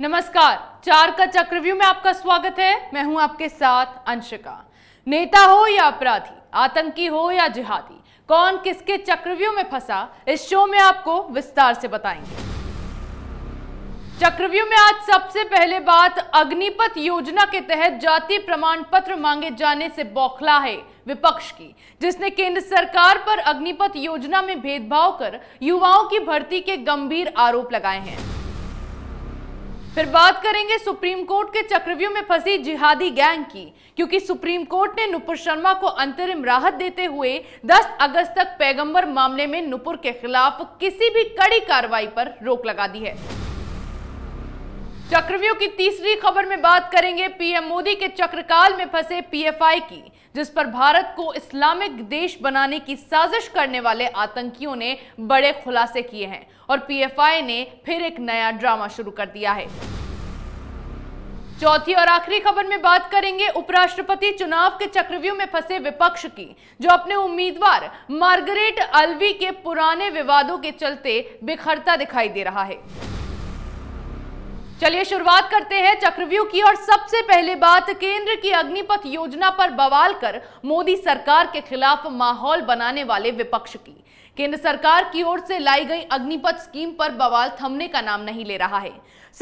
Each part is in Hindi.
नमस्कार चार का चक्रव्यू में आपका स्वागत है मैं हूं आपके साथ अंशिका नेता हो या अपराधी आतंकी हो या जिहादी कौन किसके चक्रव्यू में फंसा इस शो में आपको विस्तार से बताएंगे चक्रव्यू में आज सबसे पहले बात अग्निपथ योजना के तहत जाति प्रमाण पत्र मांगे जाने से बौखला है विपक्ष की जिसने केंद्र सरकार पर अग्निपथ योजना में भेदभाव कर युवाओं की भर्ती के गंभीर आरोप लगाए हैं फिर बात करेंगे सुप्रीम कोर्ट के चक्रव्यूह में फंसी जिहादी गैंग की क्योंकि सुप्रीम कोर्ट ने नुपुर शर्मा को अंतरिम राहत देते हुए 10 अगस्त तक पैगंबर मामले में नुपुर के खिलाफ किसी भी कड़ी कार्रवाई पर रोक लगा दी है चक्रव्यूह की तीसरी खबर में बात करेंगे पीएम मोदी के चक्रकाल में फंसे पीएफआई की जिस पर भारत को इस्लामिक देश बनाने की साजिश करने वाले आतंकियों ने बड़े खुलासे किए हैं और पीएफआई ने फिर एक नया ड्रामा शुरू कर दिया है चौथी और आखिरी खबर में बात करेंगे उपराष्ट्रपति चुनाव के चक्रव्यूह में फंसे विपक्ष की जो अपने उम्मीदवार मार्गरेट अलवी के पुराने विवादों के चलते बिखरता दिखाई दे रहा है चलिए शुरुआत करते हैं चक्रव्यू की और सबसे पहले बात केंद्र की अग्निपथ योजना पर बवाल कर मोदी सरकार के खिलाफ माहौल बनाने वाले विपक्ष की केंद्र सरकार की ओर से लाई गई अग्निपथ स्कीम पर बवाल थमने का नाम नहीं ले रहा है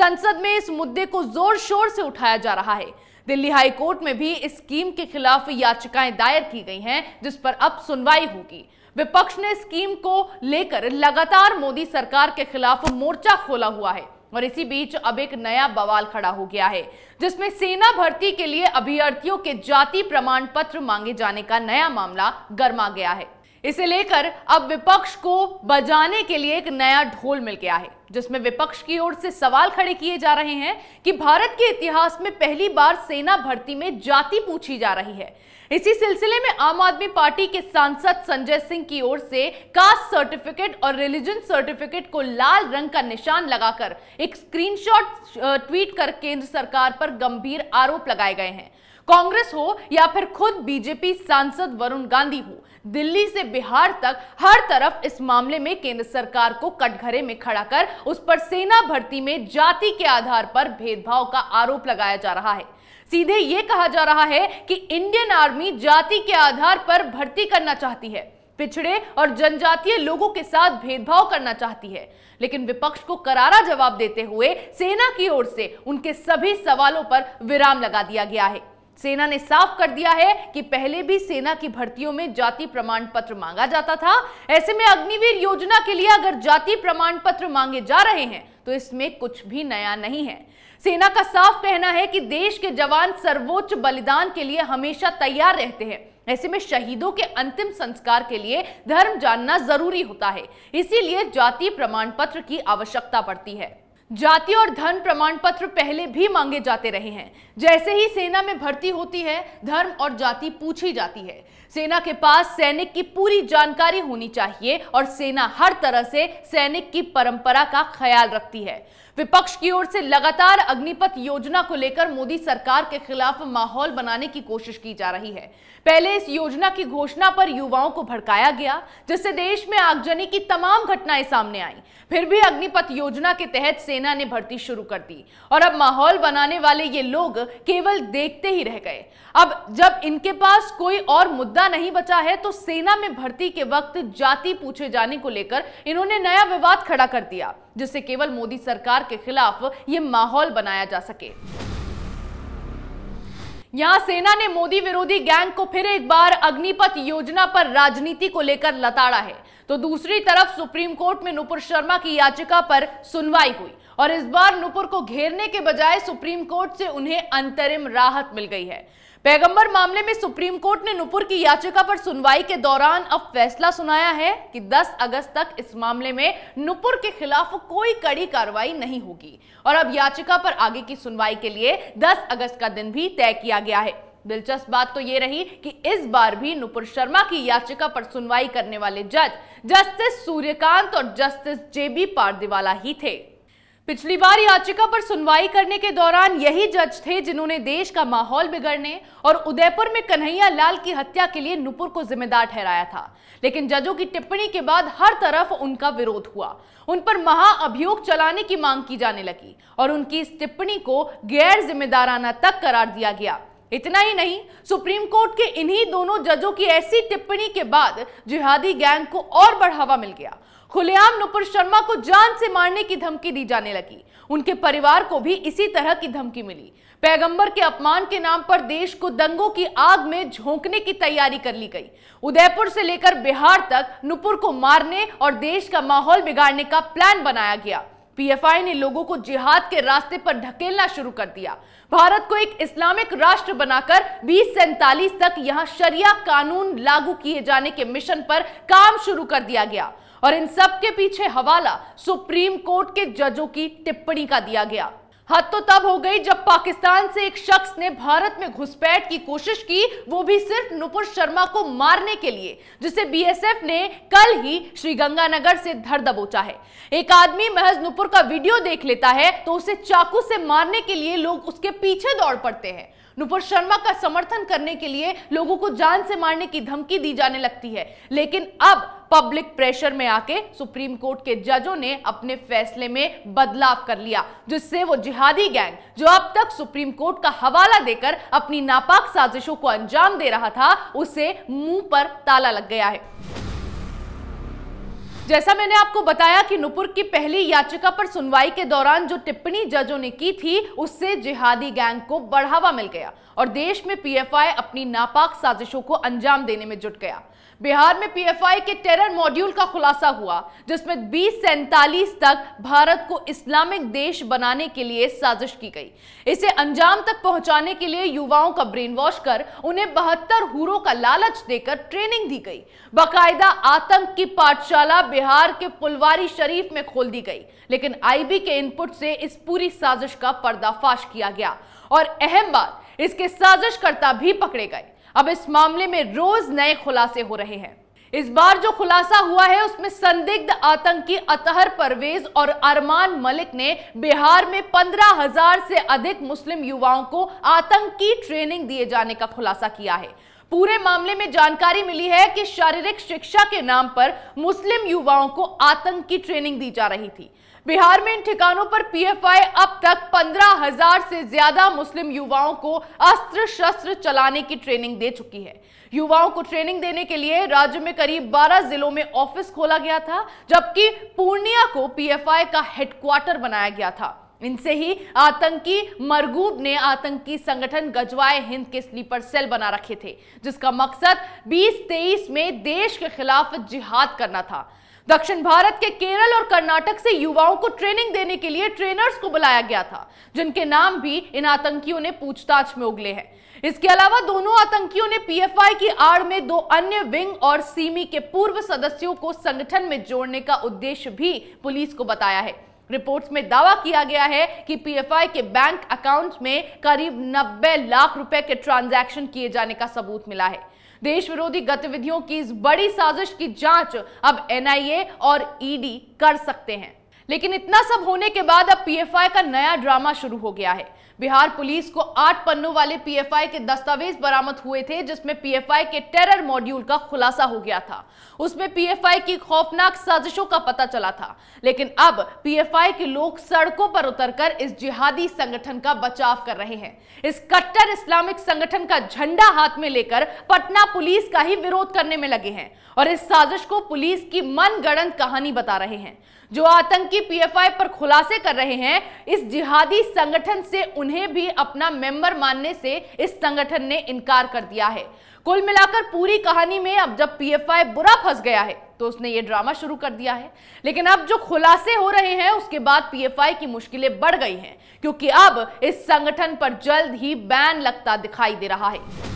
संसद में इस मुद्दे को जोर शोर से उठाया जा रहा है दिल्ली हाई कोर्ट में भी इस स्कीम के खिलाफ याचिकाएं दायर की गई हैं जिस पर अब सुनवाई होगी विपक्ष ने स्कीम को लेकर लगातार मोदी सरकार के खिलाफ मोर्चा खोला हुआ है और इसी बीच अब एक नया बवाल खड़ा हो गया है जिसमें सेना भर्ती के लिए अभ्यर्थियों के जाति प्रमाण पत्र मांगे जाने का नया मामला गर्मा गया है इसे लेकर अब विपक्ष को बजाने के लिए एक नया ढोल मिल गया है जिसमें विपक्ष की ओर से सवाल खड़े किए जा रहे हैं कि भारत के इतिहास में पहली बार सेना भर्ती में जाति पूछी जा रही है इसी सिलसिले में आम आदमी पार्टी के सांसद संजय सिंह की ओर से कास्ट सर्टिफिकेट और रिलीजन सर्टिफिकेट को लाल रंग का निशान लगाकर एक स्क्रीनशॉट ट्वीट कर केंद्र सरकार पर गंभीर आरोप लगाए गए हैं कांग्रेस हो या फिर खुद बीजेपी सांसद वरुण गांधी हो दिल्ली से बिहार तक हर तरफ इस मामले में केंद्र सरकार को कटघरे में खड़ा कर उस पर सेना भर्ती में जाति के आधार पर भेदभाव का आरोप लगाया जा रहा है सीधे ये कहा जा रहा है कि इंडियन आर्मी जाति के आधार पर भर्ती करना चाहती है पिछड़े और जनजातीय लोगों के साथ भेदभाव करना चाहती है लेकिन विपक्ष को करारा जवाब देते हुए सेना की ओर से उनके सभी सवालों पर विराम लगा दिया गया है सेना ने साफ कर दिया है कि पहले भी सेना की भर्तियों में जाति प्रमाण पत्र मांगा जाता था ऐसे में अग्निवीर योजना के लिए अगर जाति प्रमाण पत्र मांगे जा रहे हैं तो इसमें कुछ भी नया नहीं है सेना का साफ कहना है कि देश के जवान सर्वोच्च बलिदान के लिए हमेशा तैयार रहते हैं ऐसे में शहीदों के अंतिम संस्कार के लिए धर्म जानना जरूरी होता है इसीलिए जाति प्रमाण पत्र की आवश्यकता पड़ती है जाति और धर्म प्रमाण पत्र पहले भी मांगे जाते रहे हैं जैसे ही सेना में भर्ती होती है धर्म और जाति पूछी जाती है सेना के पास सैनिक की पूरी जानकारी होनी चाहिए और सेना हर तरह से सैनिक की परंपरा का ख्याल रखती है विपक्ष की ओर से लगातार अग्निपथ योजना को लेकर मोदी सरकार के खिलाफ माहौल बनाने की कोशिश की जा रही है पहले इस योजना की घोषणा पर युवाओं को भड़काया गया जिससे देश में आगजनी की तमाम घटनाएं सामने आई फिर भी अग्निपथ योजना के तहत सेना ने भर्ती शुरू कर दी और अब माहौल बनाने वाले ये लोग केवल देखते ही रह गए अब जब इनके पास कोई और मुद्दा नहीं बचा है तो सेना में भर्ती के वक्त जाति पूछे जाने को लेकर इन्होंने नया विवाद खड़ा कर दिया जिससे केवल मोदी सरकार के खिलाफ ये माहौल बनाया जा सके यहां सेना ने मोदी विरोधी गैंग को फिर एक बार अग्निपथ योजना पर राजनीति को लेकर लताड़ा है तो दूसरी तरफ सुप्रीम कोर्ट में नुपुर शर्मा की याचिका पर सुनवाई हुई और इस बार नुपुर को घेरने के बजाय सुप्रीम कोर्ट से उन्हें अंतरिम राहत मिल गई है पैगंबर मामले में सुप्रीम कोर्ट ने नुपुर की याचिका पर सुनवाई के दौरान अब फैसला सुनाया है कि 10 अगस्त तक इस मामले में नुपुर के खिलाफ कोई कड़ी कार्रवाई नहीं होगी और अब याचिका पर आगे की सुनवाई के लिए 10 अगस्त का दिन भी तय किया गया है दिलचस्प बात तो ये रही कि इस बार भी नुपुर शर्मा की याचिका पर सुनवाई करने वाले जज जस्टिस सूर्यकांत और जस्टिस जेबी पारदीवाला ही थे पिछली बार याचिका पर सुनवाई करने के दौरान यही जज थे जिन्होंने देश का माहौल बिगड़ने और उदयपुर में कन्हैया लाल की हत्या के लिए नुपुर को जिम्मेदार ठहराया था लेकिन जजों की टिप्पणी के बाद हर तरफ उनका विरोध हुआ उन पर महाअभियोग चलाने की मांग की जाने लगी और उनकी इस टिप्पणी को गैर जिम्मेदाराना तक करार दिया गया इतना ही नहीं सुप्रीम कोर्ट के इन्हीं दोनों जजों की ऐसी टिप्पणी के बाद जिहादी गैंग को और बढ़ावा मिल गया खुलेआम नुपुर शर्मा को जान से मारने की धमकी दी जाने लगी उनके परिवार को भी इसी तरह की धमकी मिली पैगंबर के अपमान के नाम पर देश को दंगों की आग में झोंकने की तैयारी कर ली गई उदयपुर से लेकर बिहार तक नुपुर को मारने और देश का माहौल बिगाड़ने का प्लान बनाया गया पीएफआई ने लोगों को जिहाद के रास्ते पर ढकेलना शुरू कर दिया भारत को एक इस्लामिक राष्ट्र बनाकर बीस सैतालीस तक यहां शरिया कानून लागू किए जाने के मिशन पर काम शुरू कर दिया गया और इन सब के पीछे हवाला सुप्रीम कोर्ट के जजों की टिप्पणी का दिया गया हद तो तब हो गई जब पाकिस्तान से एक शख्स ने भारत में घुसपैठ की कोशिश की वो भी सिर्फ नुपुर शर्मा को मारने के लिए जिसे बीएसएफ ने कल ही श्रीगंगानगर से धर दबोचा है एक आदमी महज नुपुर का वीडियो देख लेता है तो उसे चाकू से मारने के लिए लोग उसके पीछे दौड़ पड़ते हैं नुपुर शर्मा का समर्थन करने के लिए लोगों को जान से मारने की धमकी दी जाने लगती है लेकिन अब पब्लिक प्रेशर में आके सुप्रीम कोर्ट के जजों ने अपने फैसले में बदलाव कर लिया जिससे वो जिहादी गैंग जो अब तक सुप्रीम कोर्ट का हवाला देकर अपनी नापाक साजिशों को अंजाम दे रहा था उसे मुंह पर ताला लग गया है जैसा मैंने आपको बताया कि नुपुर की पहली याचिका पर सुनवाई के दौरान जो टिप्पणी जजों ने की थी उससे जिहादी गैंग को बढ़ावा मिल गया और देश में पीएफआई अपनी नापाक साजिशों को अंजाम देने में जुट गया बिहार में पीएफआई के टेरर मॉड्यूल का खुलासा हुआ जिसमें बीस सैतालीस तक भारत को इस्लामिक देश बनाने के लिए साजिश की गई इसे अंजाम तक पहुंचाने के लिए युवाओं का ब्रेन वॉश कर उन्हें बहत्तर हूरों का लालच देकर ट्रेनिंग दी गई बाकायदा आतंक की पाठशाला बिहार के फुलवारी शरीफ में खोल दी गई लेकिन आईबी के इनपुट से इस पूरी साजिश का पर्दाफाश किया गया और अहम बात इसके साजिशकर्ता भी पकड़े गए अब इस मामले में रोज नए खुलासे हो रहे हैं इस बार जो खुलासा हुआ है उसमें संदिग्ध आतंकी अतहर परवेज और अरमान मलिक ने बिहार में पंद्रह हजार से अधिक मुस्लिम युवाओं को आतंकी ट्रेनिंग दिए जाने का खुलासा किया है पूरे मामले में जानकारी मिली है कि शारीरिक शिक्षा के नाम पर मुस्लिम युवाओं को आतंकी ट्रेनिंग दी जा रही थी बिहार में इन ठिकानों पर पीएफआई अब तक पंद्रह हजार से ज्यादा मुस्लिम युवाओं को अस्त्र शस्त्र चलाने की ट्रेनिंग दे चुकी है युवाओं को ट्रेनिंग देने के लिए राज्य में करीब 12 जिलों में ऑफिस खोला गया था जबकि पूर्णिया को पीएफआई का हेडक्वार्टर बनाया गया था इनसे ही आतंकी मरगूब ने आतंकी संगठन गजवाए हिंद के स्लीपर सेल बना रखे थे जिसका मकसद 2023 में देश के खिलाफ जिहाद करना था दक्षिण भारत के केरल और कर्नाटक से युवाओं को ट्रेनिंग देने के लिए ट्रेनर्स को बुलाया गया था जिनके नाम भी इन आतंकियों ने पूछताछ में उगले हैं इसके अलावा दोनों आतंकियों ने पीएफआई की आड़ में दो अन्य विंग और सीमी e के पूर्व सदस्यों को संगठन में जोड़ने का उद्देश्य भी पुलिस को बताया है रिपोर्ट्स में दावा किया गया है कि पीएफआई के बैंक अकाउंट में करीब 90 लाख रुपए के ट्रांजैक्शन किए जाने का सबूत मिला है देश विरोधी गतिविधियों की इस बड़ी साजिश की जांच अब एनआईए और ईडी कर सकते हैं लेकिन इतना सब होने के बाद अब पीएफआई का नया ड्रामा शुरू हो गया है बिहार पुलिस को आठ पन्नों वाले पीएफआई के दस्तावेज बरामद हुए थे जिसमें पीएफआई के टेरर मॉड्यूल का खुलासा हो गया था उसमें पीएफआई की खौफनाक साजिशों का पता चला था लेकिन अब पीएफआई के लोग सड़कों पर उतरकर इस जिहादी संगठन का बचाव कर रहे हैं इस कट्टर इस्लामिक संगठन का झंडा हाथ में लेकर पटना पुलिस का ही विरोध करने में लगे हैं और इस साजिश को पुलिस की मनगढ़ंत कहानी बता रहे हैं जो आतंकी पीएफआई पर खुलासे कर रहे हैं इस जिहादी संगठन से उन्हें भी अपना मेंबर मानने से इस संगठन ने इनकार कर दिया है कुल मिलाकर पूरी कहानी में अब जब पीएफआई बुरा फंस गया है तो उसने ये ड्रामा शुरू कर दिया है लेकिन अब जो खुलासे हो रहे हैं उसके बाद पीएफआई की मुश्किलें बढ़ गई हैं क्योंकि अब इस संगठन पर जल्द ही बैन लगता दिखाई दे रहा है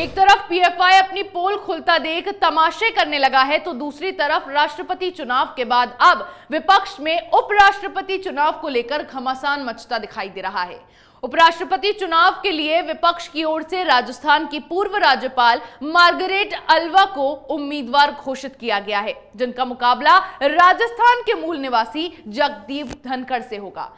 एक तरफ पीएफआई अपनी पोल खुलता देख तमाशे करने लगा है तो दूसरी तरफ राष्ट्रपति चुनाव के बाद अब विपक्ष में उपराष्ट्रपति चुनाव को लेकर घमासान मचता दिखाई दे रहा है उपराष्ट्रपति चुनाव के लिए विपक्ष की ओर से राजस्थान की पूर्व राज्यपाल मार्गरेट अल्वा को उम्मीदवार घोषित किया गया है जिनका मुकाबला राजस्थान के मूल निवासी जगदीप धनखड़ से होगा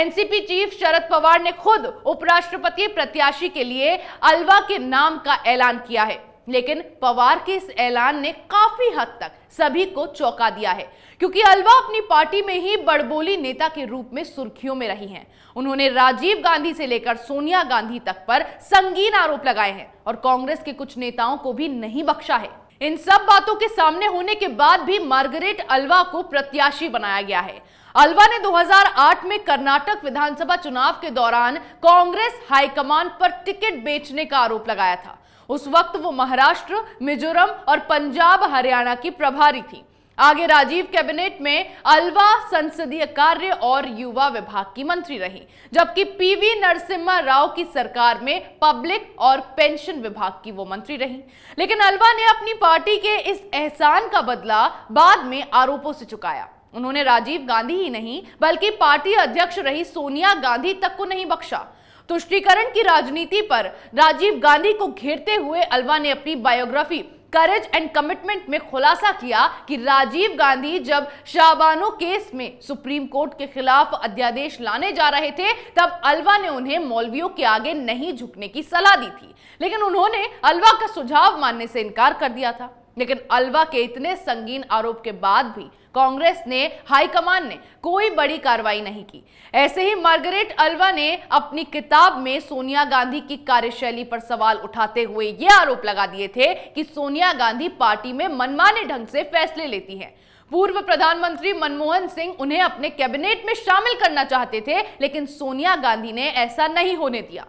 एनसीपी चीफ शरद पवार ने खुद उपराष्ट्रपति प्रत्याशी के लिए अल्वा के नाम का ऐलान किया है लेकिन पवार के इस ऐलान ने काफी हद तक सभी को चौंका दिया है क्योंकि अलवा अपनी पार्टी में ही बड़बोली नेता के रूप में सुर्खियों में रही हैं उन्होंने राजीव गांधी से लेकर सोनिया गांधी तक पर संगीन आरोप लगाए हैं और कांग्रेस के कुछ नेताओं को भी नहीं बख्शा है इन सब बातों के सामने होने के बाद भी मार्गरेट अलवा को प्रत्याशी बनाया गया है अलवा ने 2008 में कर्नाटक विधानसभा चुनाव के दौरान कांग्रेस हाईकमान पर टिकट बेचने का आरोप लगाया था उस वक्त वो महाराष्ट्र मिजोरम और पंजाब हरियाणा की प्रभारी थी आगे राजीव कैबिनेट में अलवा संसदीय कार्य और युवा विभाग की मंत्री रही जबकि पीवी नरसिम्हा राव की सरकार में पब्लिक और पेंशन विभाग की वो मंत्री रही लेकिन अलवा ने अपनी पार्टी के इस एहसान का बदला बाद में आरोपों से चुकाया उन्होंने राजीव गांधी ही नहीं बल्कि पार्टी अध्यक्ष रही सोनिया गांधी तक को नहीं बख्शा तुष्टिकरण की राजनीति पर राजीव गांधी को घेरते हुए अलवा ने अपनी बायोग्राफी करेज एंड कमिटमेंट में खुलासा किया कि राजीव गांधी जब शाहबानो केस में सुप्रीम कोर्ट के खिलाफ अध्यादेश लाने जा रहे थे तब अलवा ने उन्हें मौलवियों के आगे नहीं झुकने की सलाह दी थी लेकिन उन्होंने अलवा का सुझाव मानने से इनकार कर दिया था लेकिन अलवा के इतने संगीन आरोप के बाद भी कांग्रेस ने हाईकमान ने कोई बड़ी कार्रवाई नहीं की ऐसे ही मार्गरेट अल्वा ने अपनी किताब में सोनिया गांधी की कार्यशैली पर सवाल उठाते हुए यह आरोप लगा दिए थे कि सोनिया गांधी पार्टी में मनमाने ढंग से फैसले लेती हैं पूर्व प्रधानमंत्री मनमोहन सिंह उन्हें अपने कैबिनेट में शामिल करना चाहते थे लेकिन सोनिया गांधी ने ऐसा नहीं होने दिया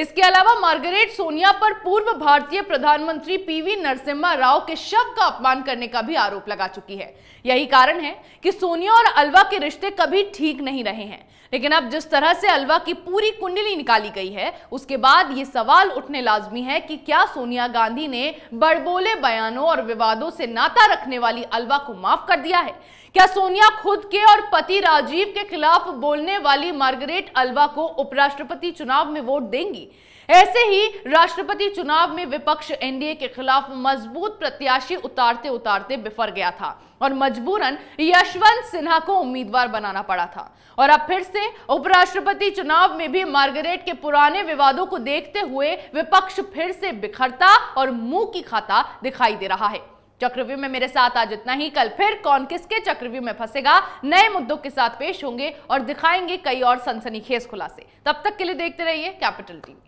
इसके अलावा मार्गरेट सोनिया पर पूर्व भारतीय प्रधानमंत्री पीवी नरसिम्हा राव के शव का अपमान करने का भी आरोप लगा चुकी है यही कारण है कि सोनिया और अलवा के रिश्ते कभी ठीक नहीं रहे हैं लेकिन अब जिस तरह से अलवा की पूरी कुंडली निकाली गई है उसके बाद ये सवाल उठने लाजमी है कि क्या सोनिया गांधी ने बड़बोले बयानों और विवादों से नाता रखने वाली अलवा को माफ कर दिया है क्या सोनिया खुद के और पति राजीव के खिलाफ बोलने वाली मार्गरेट अल्वा को उपराष्ट्रपति चुनाव में वोट देंगी ऐसे ही राष्ट्रपति चुनाव में विपक्ष एनडीए के खिलाफ मजबूत प्रत्याशी उतारते उतारते बिफर गया था और मजबूरन यशवंत सिन्हा को उम्मीदवार बनाना पड़ा था और अब फिर से उपराष्ट्रपति चुनाव में भी मार्गरेट के पुराने विवादों को देखते हुए विपक्ष फिर से बिखरता और मुंह की खाता दिखाई दे रहा है चक्रव्यूह में मेरे साथ आज इतना ही कल फिर कौन किसके चक्रव्यूह में फंसेगा नए मुद्दों के साथ पेश होंगे और दिखाएंगे कई और सनसनीखेज खुलासे तब तक के लिए देखते रहिए कैपिटल टीवी